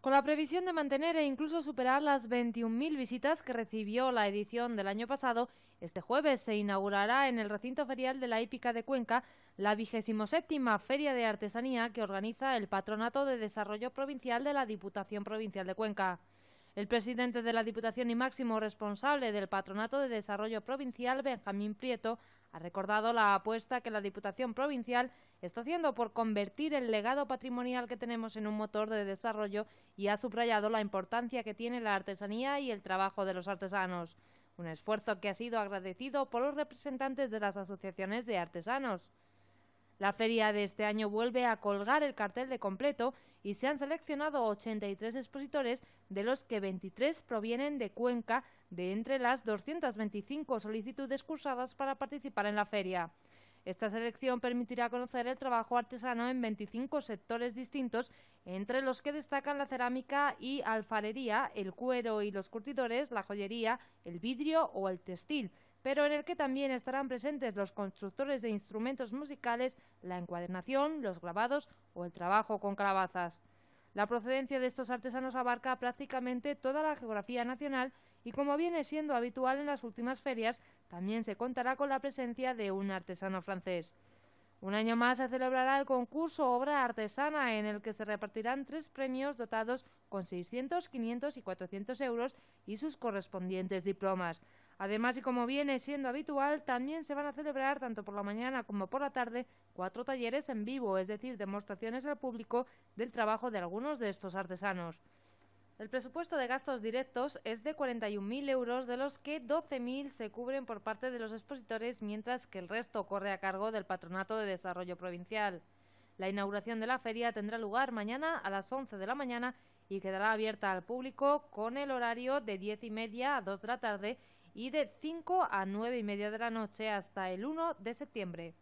Con la previsión de mantener e incluso superar las 21.000 visitas que recibió la edición del año pasado, este jueves se inaugurará en el recinto ferial de la Épica de Cuenca la séptima Feria de Artesanía que organiza el Patronato de Desarrollo Provincial de la Diputación Provincial de Cuenca. El presidente de la Diputación y máximo responsable del Patronato de Desarrollo Provincial, Benjamín Prieto, ha recordado la apuesta que la Diputación Provincial está haciendo por convertir el legado patrimonial que tenemos en un motor de desarrollo y ha subrayado la importancia que tiene la artesanía y el trabajo de los artesanos. Un esfuerzo que ha sido agradecido por los representantes de las asociaciones de artesanos. La feria de este año vuelve a colgar el cartel de completo y se han seleccionado 83 expositores, de los que 23 provienen de Cuenca, de entre las 225 solicitudes cursadas para participar en la feria. Esta selección permitirá conocer el trabajo artesano en 25 sectores distintos, entre los que destacan la cerámica y alfarería, el cuero y los curtidores, la joyería, el vidrio o el textil pero en el que también estarán presentes los constructores de instrumentos musicales, la encuadernación, los grabados o el trabajo con calabazas. La procedencia de estos artesanos abarca prácticamente toda la geografía nacional y como viene siendo habitual en las últimas ferias, también se contará con la presencia de un artesano francés. Un año más se celebrará el concurso Obra Artesana, en el que se repartirán tres premios dotados con 600, 500 y 400 euros y sus correspondientes diplomas. Además, y como viene siendo habitual, también se van a celebrar tanto por la mañana como por la tarde cuatro talleres en vivo, es decir, demostraciones al público del trabajo de algunos de estos artesanos. El presupuesto de gastos directos es de 41.000 euros, de los que 12.000 se cubren por parte de los expositores, mientras que el resto corre a cargo del Patronato de Desarrollo Provincial. La inauguración de la feria tendrá lugar mañana a las 11 de la mañana y quedará abierta al público con el horario de 10 y media a 2 de la tarde y de 5 a 9 y media de la noche hasta el 1 de septiembre.